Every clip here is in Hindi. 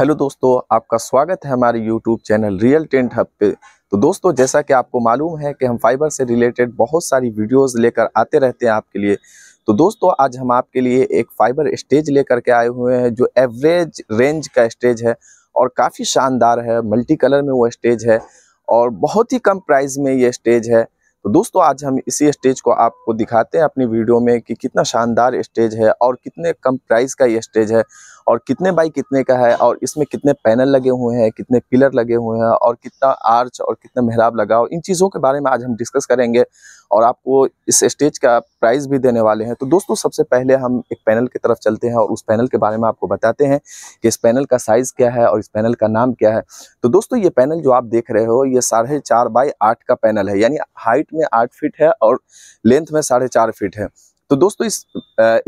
हेलो दोस्तों आपका स्वागत है हमारे YouTube channel real tent hub पे तो दोस्तों जैसा कि आपको मालूम है कि हम फाइबर से रिलेटेड बहुत सारी वीडियोस लेकर आते रहते हैं आपके लिए तो दोस्तों आज हम आपके लिए एक फाइबर स्टेज लेकर के आए हुए हैं जो एवरेज रेंज का स्टेज है और काफ़ी शानदार है मल्टी कलर में वो स्टेज है और बहुत ही कम प्राइस में ये स्टेज है तो दोस्तों आज हम इसी स्टेज को आपको दिखाते हैं अपनी वीडियो में कि कितना शानदार स्टेज है और कितने कम प्राइस का ये स्टेज है और कितने बाई कितने का है और इसमें कितने पैनल लगे हुए हैं कितने पिलर लगे हुए हैं और कितना आर्च और कितना मेहराब लगाओ इन चीज़ों के बारे में आज हम डिस्कस करेंगे और आपको इस स्टेज का प्राइस भी देने वाले हैं तो दोस्तों सबसे पहले हम एक पैनल की तरफ चलते हैं और उस पैनल के बारे में आपको बताते हैं कि इस पैनल का साइज़ क्या है और इस पैनल का नाम क्या है तो दोस्तों ये पैनल जो आप देख रहे हो ये साढ़े चार बाई आठ का पैनल है यानी हाइट में आठ फीट है और लेंथ में साढ़े चार फिट है तो दोस्तों इस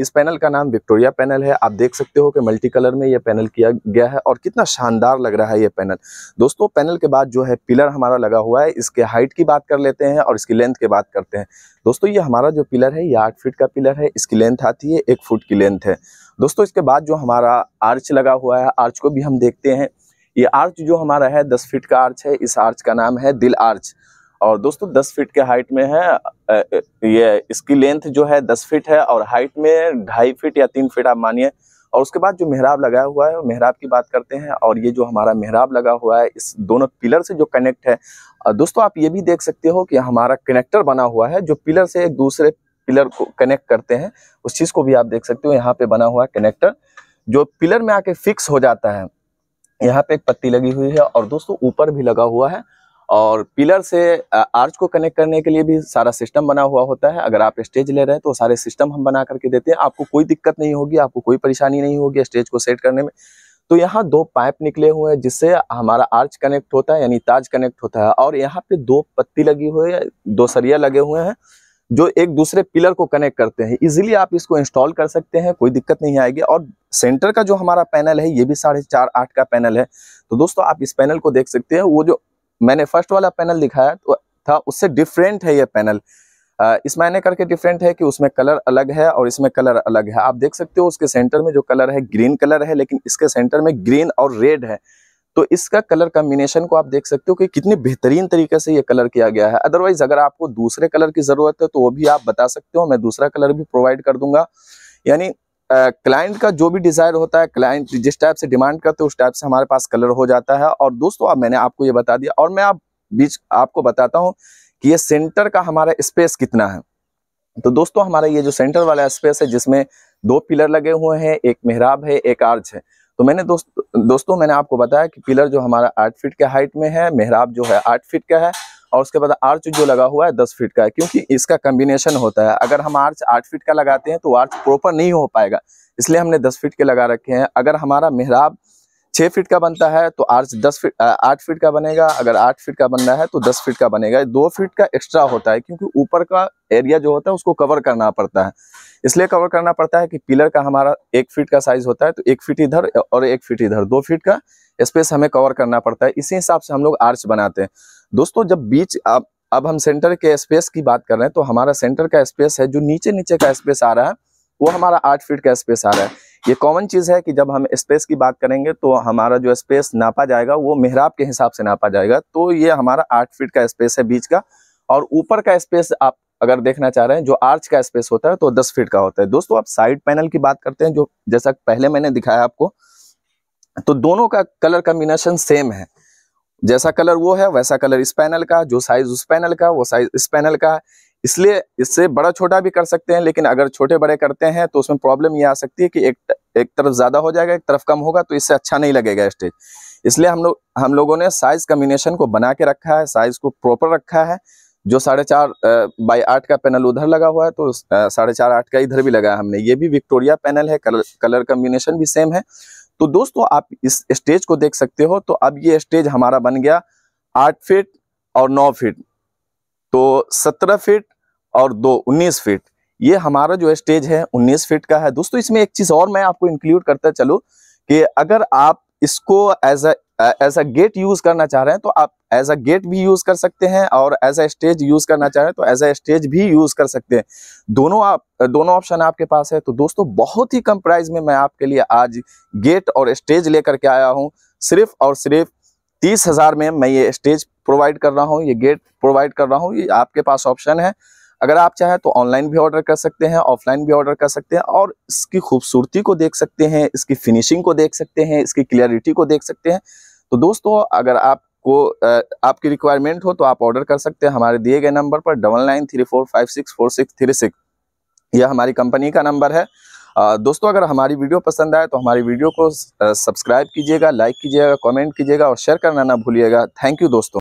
इस पैनल का नाम विक्टोरिया पैनल है आप देख सकते हो कि मल्टी कलर में यह पैनल किया गया है और कितना शानदार लग रहा है यह पैनल दोस्तों पैनल के बाद जो है पिलर हमारा लगा हुआ है इसके हाइट की बात कर लेते हैं और इसकी लेंथ की बात करते हैं दोस्तों ये हमारा जो पिलर है ये आठ फीट का पिलर है इसकी लेंथ आती है एक फुट की लेंथ है दोस्तों इसके बाद जो हमारा आर्च लगा हुआ है आर्च को भी हम देखते हैं ये आर्च जो हमारा है दस फीट का आर्च है इस आर्च का नाम है दिल आर्च और दोस्तों 10 फीट के हाइट में है ये इसकी लेंथ जो है 10 फीट है और हाइट में ढाई फीट या तीन फीट आप मानिए और उसके बाद जो मेहराब लगाया हुआ है मेहराब की बात करते हैं और ये जो हमारा मेहराब लगा हुआ है इस दोनों पिलर से जो कनेक्ट है दोस्तों आप ये भी देख सकते हो कि हमारा कनेक्टर बना हुआ है जो पिलर से एक दूसरे पिलर को कनेक्ट करते हैं उस चीज़ को भी आप देख सकते हो यहाँ पे बना हुआ कनेक्टर जो पिलर में आके फिक्स हो जाता है यहाँ पे एक पत्ती लगी हुई है और दोस्तों ऊपर भी लगा हुआ है और पिलर से आर्च को कनेक्ट करने के लिए भी सारा सिस्टम बना हुआ होता है अगर आप स्टेज ले रहे हैं तो सारे सिस्टम हम बना करके देते हैं आपको कोई दिक्कत नहीं होगी आपको कोई परेशानी नहीं होगी स्टेज को सेट करने में तो यहाँ दो पाइप निकले हुए हैं जिससे हमारा आर्च कनेक्ट होता है यानी ताज कनेक्ट होता है और यहाँ पे दो पत्ती लगी हुई है दो सरिया लगे हुए हैं जो एक दूसरे पिलर को कनेक्ट करते हैं इजीली आप इसको इंस्टॉल कर सकते हैं कोई दिक्कत नहीं आएगी और सेंटर का जो हमारा पैनल है ये भी साढ़े चार आठ का पैनल है तो दोस्तों आप इस पैनल को देख सकते हैं वो जो मैंने फर्स्ट वाला पैनल दिखाया तो था उससे डिफरेंट है ये पैनल इस मायने करके डिफरेंट है कि उसमें कलर अलग है और इसमें कलर अलग है आप देख सकते हो उसके सेंटर में जो कलर है ग्रीन कलर है लेकिन इसके सेंटर में ग्रीन और रेड है तो इसका कलर कॉम्बिनेशन को आप देख सकते हो कि कितनी बेहतरीन तरीके से ये कलर किया गया है अदरवाइज अगर आपको दूसरे कलर की ज़रूरत है तो वो भी आप बता सकते हो मैं दूसरा कलर भी प्रोवाइड कर दूंगा यानी क्लाइंट का जो भी डिज़ायर होता है क्लाइंट जिस टाइप से डिमांड करते हैं उस टाइप से हमारे पास कलर हो जाता है और दोस्तों अब मैंने आपको ये बता दिया और मैं आप बीच आपको बताता हूँ कि ये सेंटर का हमारा स्पेस कितना है तो दोस्तों हमारा ये जो सेंटर वाला स्पेस है जिसमें दो पिलर लगे हुए हैं एक मेहराब है एक आर्च है तो मैंने दोस्त दोस्तों मैंने आपको बताया कि पिलर जो हमारा आठ फीट के हाइट में है मेहराब जो है आठ फीट का है और उसके बाद आर्च जो लगा हुआ है दस फीट का है क्योंकि इसका कम्बिनेशन होता है अगर हम आर्च आठ फीट का लगाते हैं तो आर्च प्रॉपर नहीं हो पाएगा इसलिए हमने दस फीट के लगा रखे हैं अगर हमारा मेहराब छः फीट का बनता है तो आर्च दस फीट आठ फीट का बनेगा अगर आठ फीट का बनना है तो दस फीट का बनेगा दो फीट का एक्स्ट्रा होता है क्योंकि ऊपर का एरिया जो होता है उसको कवर करना पड़ता है इसलिए कवर करना पड़ता है कि पिलर का हमारा एक फीट का साइज होता है तो एक फीट इधर और एक फीट इधर दो फीट का स्पेस हमें कवर करना पड़ता है इसी हिसाब से हम लोग आर्च बनाते हैं दोस्तों जब बीच अब अब हम सेंटर के स्पेस की बात कर रहे हैं तो हमारा सेंटर का स्पेस है जो नीचे नीचे का स्पेस आ रहा है वो हमारा आठ फीट का स्पेस आ रहा है ये कॉमन चीज़ है कि जब हम स्पेस की बात करेंगे तो हमारा जो स्पेस नापा जाएगा वो मेहराब के हिसाब से नापा जाएगा तो ये हमारा आठ फीट का स्पेस है बीच का और ऊपर का स्पेस आप अगर देखना चाह रहे हैं जो आर्च का स्पेस होता है तो दस फीट का होता है दोस्तों आप साइड पैनल की बात करते हैं जो जैसा पहले मैंने दिखाया आपको तो दोनों का कलर कम्बिनेशन सेम है जैसा कलर वो है वैसा कलर इस पैनल का जो साइज उस पैनल का वो साइज इस पैनल का इसलिए इससे बड़ा छोटा भी कर सकते हैं लेकिन अगर छोटे बड़े करते हैं तो उसमें प्रॉब्लम ये आ सकती है कि एक एक तरफ ज़्यादा हो जाएगा एक तरफ कम होगा तो इससे अच्छा नहीं लगेगा स्टेज इसलिए हम लोग हम लोगों ने साइज कम्बिनेशन को बना के रखा है साइज को प्रॉपर रखा है जो साढ़े चार बाई आठ का पैनल उधर लगा हुआ है तो साढ़े चार आठ का इधर भी लगाया हमने ये भी विक्टोरिया पैनल है कलर कलर कम्बिनेशन भी सेम है तो दोस्तों आप इस स्टेज को देख सकते हो तो अब ये स्टेज हमारा बन गया आठ फीट और नौ फीट तो सत्रह फीट और दो उन्नीस फीट ये हमारा जो स्टेज है उन्नीस फीट का है दोस्तों इसमें एक चीज और मैं आपको इंक्लूड करता चलू कि अगर आप इसको as a as a gate use करना चाह रहे हैं तो आप एज अ गेट भी यूज कर सकते हैं और एज अ स्टेज यूज करना चाह रहे हैं तो एज अ स्टेज भी यूज कर सकते हैं दोनों आप दोनों ऑप्शन आपके पास है तो दोस्तों बहुत ही कम प्राइस में मैं आपके लिए आज गेट और स्टेज लेकर के आया हूँ सिर्फ और सिर्फ तीस हजार में मैं ये स्टेज प्रोवाइड कर रहा हूँ ये गेट प्रोवाइड कर रहा हूँ ये आपके पास ऑप्शन है अगर आप चाहें तो ऑनलाइन भी ऑर्डर कर सकते हैं ऑफलाइन भी ऑर्डर कर सकते हैं और इसकी खूबसूरती को देख सकते हैं इसकी फिनिशिंग को देख सकते हैं इसकी क्लियरिटी को देख सकते हैं तो दोस्तों अगर आपको आपकी रिक्वायरमेंट हो तो आप ऑर्डर कर सकते हैं हमारे दिए गए नंबर पर double nine three four five six four six three six यह हमारी कंपनी का नंबर है दोस्तों अगर हमारी वीडियो पसंद आए तो हमारी वीडियो को सब्सक्राइब कीजिएगा लाइक कीजिएगा कमेंट कीजिएगा और शेयर करना ना भूलिएगा थैंक यू दोस्तों